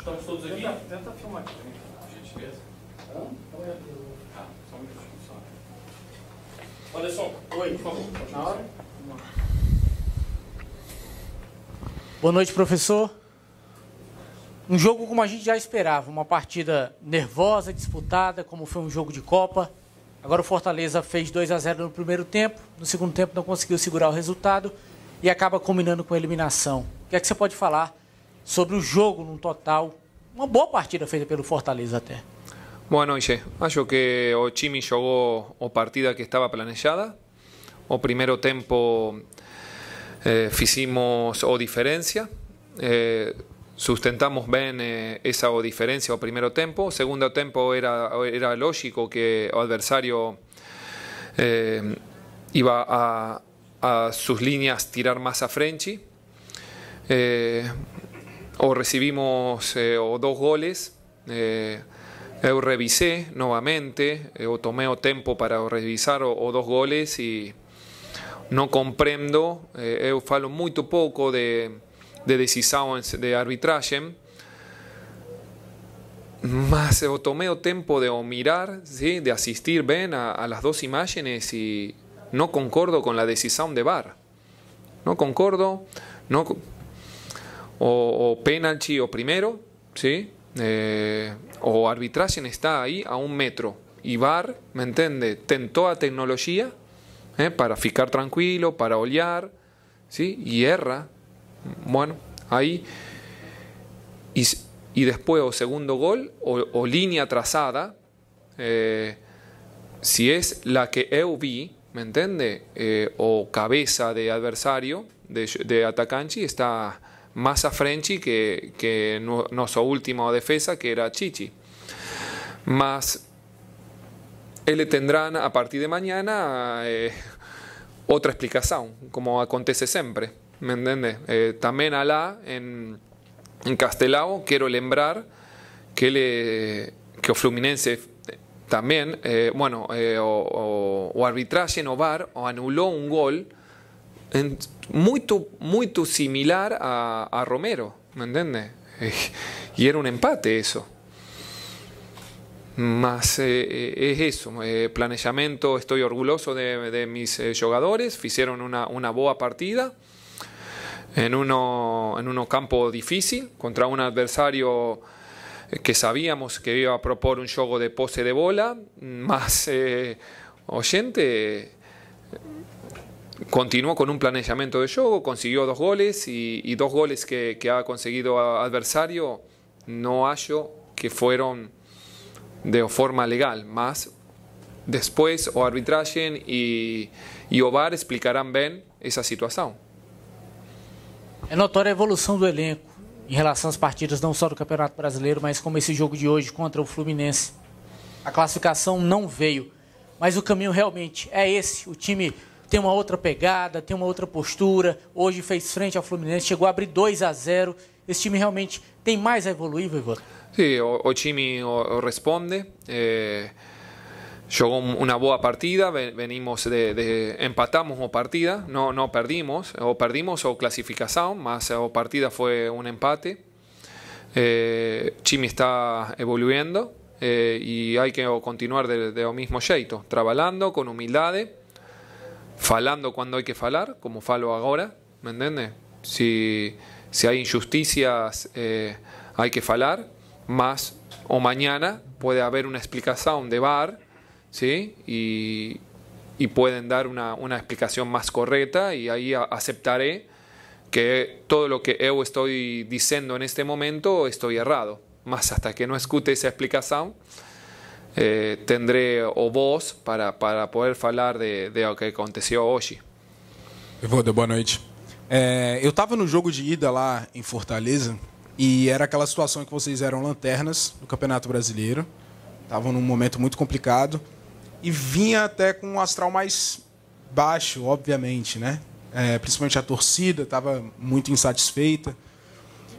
Estamos todos aqui? Tenta, tenta filmar aqui por gentileza. Ah, só um minutinho só. oi, por favor. Na hora? Boa noite, professor. Um jogo como a gente já esperava, uma partida nervosa, disputada, como foi um jogo de Copa. Agora o Fortaleza fez 2 a 0 no primeiro tempo, no segundo tempo não conseguiu segurar o resultado e acaba combinando com a eliminação. O que é que você pode falar sobre o jogo no total. Uma boa partida feita pelo Fortaleza até. Boa noite. Acho que o time jogou a partida que estava planejada. O primeiro tempo eh, fizemos o diferença. Eh, sustentamos bien eh, esa diferencia o primeiro tiempo. Segundo tiempo era, era lógico que el adversario eh, iba a, a, sus líneas tirar más a Eh, o recibimos eh, dos goles. Eh, yo revisé nuevamente, eh, o tomé o tiempo para revisar o, dos goles y no comprendo, yo eh, falo muy poco de, de de arbitraje más o tomé o tiempo de mirar, ¿sí? de asistir bien a, a, las dos imágenes y no concordo con la decisión de VAR. No concordo, no o, o penalti o primero, ¿sí? Eh, o arbitraje está ahí a un metro. Y bar, ¿me entiende? tentó a tecnología ¿eh? para ficar tranquilo, para olear, ¿sí? Y erra. Bueno, ahí. Y, después o segundo gol o, línea trazada. Eh, si es la que eu vi, ¿me entiende? o cabeza de adversario, de, de atacanchi, está más a Frenchy que, que no, última último defensa que era Chichi. Más él tendrá, a partir de mañana eh, otra explicación, como acontece siempre, ¿me entiendes? Eh, también alá en, en Castelao quiero lembrar que, le, Fluminense también, eh, bueno, o, arbitraje no o anuló un gol muy, muy similar a, Romero, ¿me entiendes? Y era un empate eso. Más eh, eh, es eso, eh, estoy orgulloso de, mis eh, jugadores, hicieron una, buena partida en uno, en uno campo difícil, contra un adversario que sabíamos que iba a proponer un juego de pose de bola, más oyente continuó con un planejamento de juego, consiguió dos goles y, y dos goles que, que, ha conseguido adversario, no hallo que fueron de forma legal, más después o arbitraje y, y o VAR explicarán bien esa situación. É notória a evolução do elenco em relação às partidas não só do Campeonato Brasileiro, mas como esse jogo de hoje contra o Fluminense. A classificação não veio, mas o caminho realmente é esse. O time tem uma outra pegada, tem uma outra postura. Hoje fez frente ao Fluminense, chegou a abrir 2 a 0. Esse time realmente tem mais a evoluir, Vivor? Sim, o, o, time responde. É... Eh, uma una buena partida, venimos de, de empatamos o partida, no, no perdimos, o perdimos o clasificación, más o partida fue un empate. Eh, Chimi está evoluindo eh, y hay que continuar de, de lo mismo jeito, trabajando con humildade falando cuando hay que falar, como falo ahora, ¿me entiendes? Si, si, hay injusticias, eh, hay que falar, más o mañana puede haber una explicación de bar, ¿sí? Y, pueden dar una, una, explicación más correcta y ahí aceptaré que todo lo que yo estoy diciendo en este momento estoy errado. Más hasta que no escute esa explicación, eh, tendré o voz para, para poder falar de, de o que aconteceu hoje. Evaldo, boa noite. É, eu estava no jogo de ida lá em Fortaleza e era aquela situação em que vocês eram lanternas do Campeonato Brasileiro, estavam num momento muito complicado e vinha até com um astral mais baixo, obviamente, né? É, principalmente a torcida estava muito insatisfeita.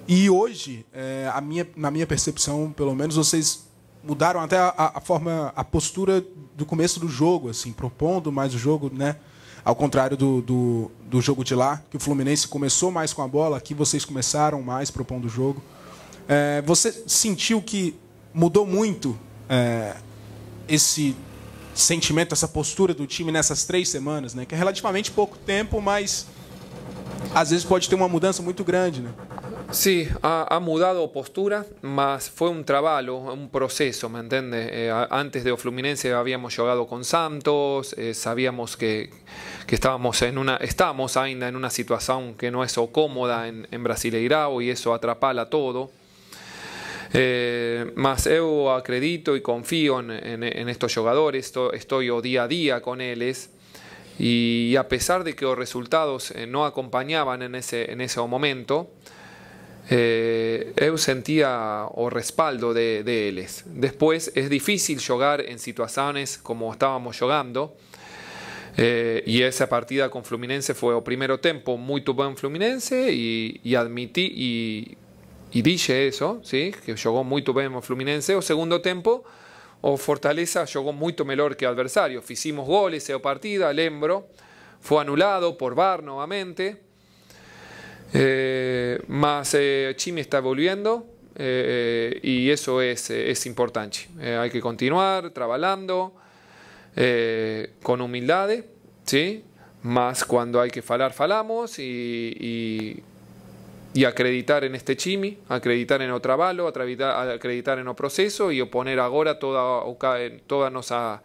E hoje, é, a minha, na minha percepção, pelo menos, vocês mudaram até a, a, forma, a postura do começo do jogo, assim, propondo mais o jogo, né? Ao contrário do, do, do jogo de lá, que o Fluminense começou mais com a bola, aqui vocês começaram mais propondo o jogo. É, você sentiu que mudou muito é, esse sentimento, essa postura do time nessas três semanas, né? Que é relativamente pouco tempo, mas às vezes pode ter uma mudança muito grande, né? Sí, ha, mudado postura, más fue un trabajo, un proceso, ¿me entiendes? Eh, antes de Fluminense habíamos llegado con Santos, eh, sabíamos que, estábamos en una, estamos ainda en una situación que no es cómoda en, en Brasileirao y eso atrapala todo. Eh, mas yo acredito y confío en, estos jugadores, estoy, día a día con ellos. Y, a pesar de que los resultados eh, no acompañaban en ese, en ese momento, eh, eu sentía o respaldo de, de eles. Después es difícil jugar en situaciones como estábamos jugando eh, y esa partida con Fluminense fue o primero tiempo muy buen Fluminense y, y admití y, y, dije eso, ¿sí? que jugó muy bien Fluminense. O segundo tiempo o Fortaleza jugó mucho mejor que el adversario. Hicimos goles o partida, lembro, fue anulado por VAR nuevamente. Eh, más eh, Chimi está volviendo eh, y eso es, eh, es importante. Eh, hay que continuar trabajando con humildad, ¿sí? más cuando hay que falar, falamos y, y, acreditar en este Chimi, acreditar en el trabajo, acreditar en el proceso y oponer ahora toda, toda nuestra,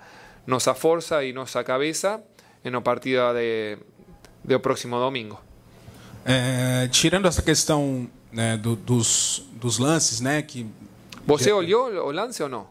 fuerza y nuestra cabeza en la partida de, de próximo domingo. É, tirando essa questão né, do, dos, dos lances, né? Que Você já... olhou o lance ou não?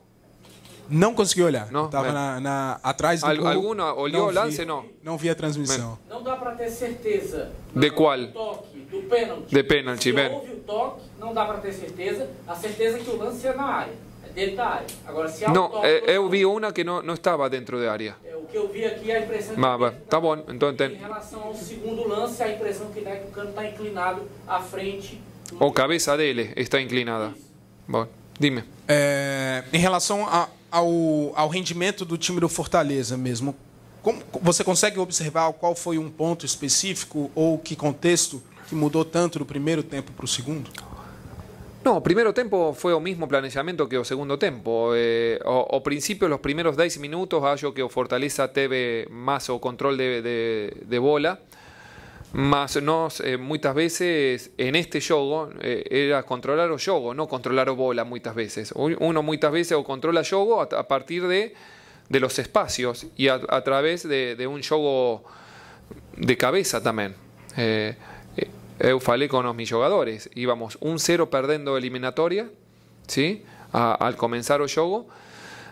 Não consegui olhar. Não, Tava na, na, atrás do Al, gol. Alguma olhou o lance? ou não. Não vi a transmissão. Bem. Não dá para ter certeza. De qual? Do toque, do pênalti. De pênalti, Se bem. houve o toque, não dá para ter certeza. A certeza é que o lance é na área. É dentro da área. Agora, se há não, um toque, eh, eu, eu vi uma que não, não estava dentro da área. Eu é, que eu vi aqui, a impressão... Maba. Tá, tá bom, então Em relação ao segundo lance, a impressão que dá é que o canto está inclinado à frente. Ou oh, cabeça dele está inclinada. Isso. Bom, dime. É, em relação a, ao, ao rendimento do time do Fortaleza mesmo, como, você consegue observar qual foi um ponto específico ou que contexto que mudou tanto do primeiro tempo para o segundo? No, primero tiempo fue o mismo planeamiento que o segundo tiempo. Eh, o, principio, los primeros 10 minutos, hallo que o Fortaleza TV más o control de, bola. más no eh, muchas veces en este juego, eh, era controlar o juego, no controlar o bola muchas veces. Uno muchas veces o controla juego a, a partir de, de, los espacios y a, través de, un juego de cabeza también eu falei con los mis jugadores íbamos un 0 perdiendo eliminatoria, ¿sí? al comenzar el juego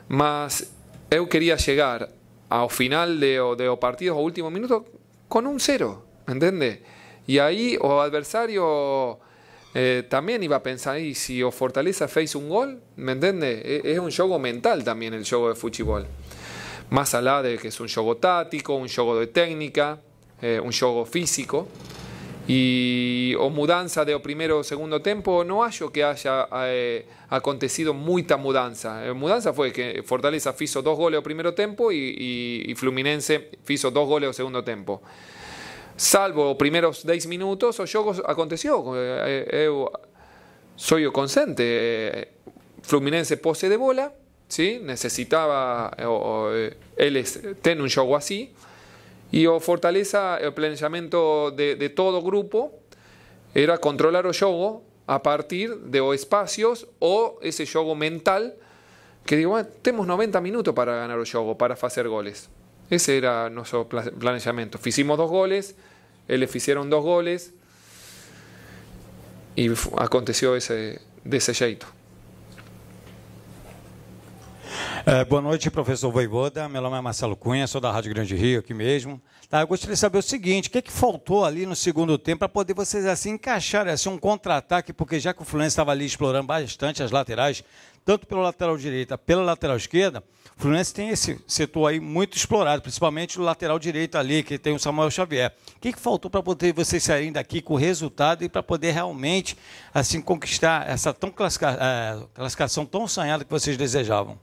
más eu quería llegar Al final de, de o partido, o último minuto, con un 0, entiende? Y ahí o adversario eh, también iba a pensar, y si o Fortaleza face un gol, ¿me entiende? Es, un juego mental también el juego de fútbol. Más allá de que es un juego táctico, un juego de técnica, eh, un juego físico y, o mudanza de o primero o segundo tiempo, no hallo que haya eh, acontecido mucha mudanza. La eh, mudanza fue que Fortaleza hizo dos goles o primero tiempo y, y, Fluminense hizo dos goles o segundo tiempo. Salvo primeros 10 minutos, o yo aconteció. Eh, eu soy yo consciente. Fluminense posee de bola, ¿sí? necesitaba, o, él un juego así y o fortaleza el planeamiento de, todo grupo era controlar o yogo a partir de o espacios o ese yogo mental que digo, ah, tenemos 90 minutos para ganar o yogo, para hacer goles. Ese era nuestro planeamiento. Hicimos dos goles, le hicieron dos goles y aconteció ese, de ese jeito. É, boa noite, professor Voivoda. Meu nome é Marcelo Cunha, sou da Rádio Grande Rio aqui mesmo. Tá, eu gostaria de saber o seguinte: o que, é que faltou ali no segundo tempo para poder vocês assim encaixarem assim, um contra-ataque? Porque já que o Fluminense estava ali explorando bastante as laterais, tanto pela lateral direita pela lateral esquerda, o Fluminense tem esse setor aí muito explorado, principalmente o lateral direito ali, que tem o Samuel Xavier. O que, é que faltou para poder vocês saírem daqui com o resultado e para poder realmente assim conquistar essa tão classica, é, classificação tão sonhada que vocês desejavam?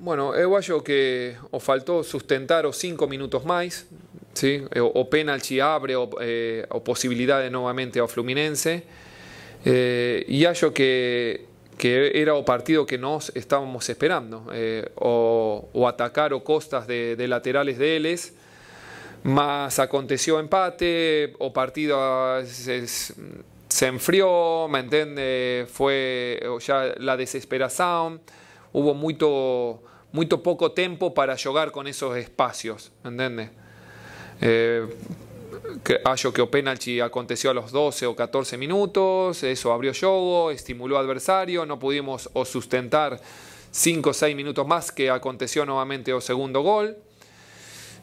Bueno, eh, yo que o faltó sustentar o cinco minutos más. sí? Eh, o, penal penalti abre o, eh, o nuevamente Fluminense, eh, Y y que era o partido que nos estábamos esperando, o, atacar o costas de, laterales de Eles, más aconteció empate, o partido se, se enfrió, ¿me entiende? Fue ya la desesperación hubo mucho, poco poco tiempo para jugar con esos espacios, ¿entiendes? Eh, acho que o penalti aconteció a los 12 o 14 minutos, eso abrió juego, estimuló adversario, no pudimos o sustentar 5 o 6 minutos más que aconteció nuevamente o segundo gol.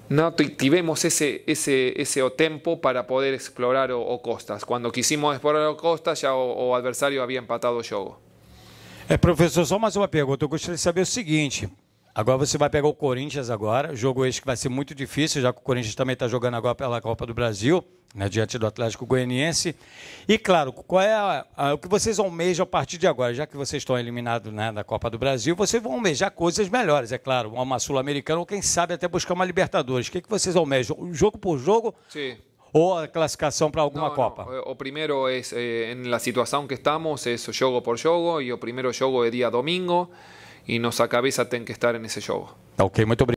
No tuvimos ese, ese, ese o tempo para poder explorar o, costas. Cuando quisimos explorar o costas ya o, adversario había empatado juego. É, professor, só mais uma pergunta. Eu gostaria de saber o seguinte. Agora você vai pegar o Corinthians agora, jogo este que vai ser muito difícil, já que o Corinthians também está jogando agora pela Copa do Brasil, né, diante do Atlético Goianiense. E claro, qual é a, a, o que vocês almejam a partir de agora, já que vocês estão eliminados né, da Copa do Brasil, vocês vão almejar coisas melhores, é claro, uma Sul-Americana ou quem sabe até buscar uma Libertadores. O que, é que vocês almejam? Jogo por jogo? Sim ou a classificação para alguma copa? Eh, o primeiro é em eh, en la que estamos, é jogo por jogo e o primeiro jogo é dia domingo, e nossa cabeça tem que estar nesse jogo juego. Ok, obrigado.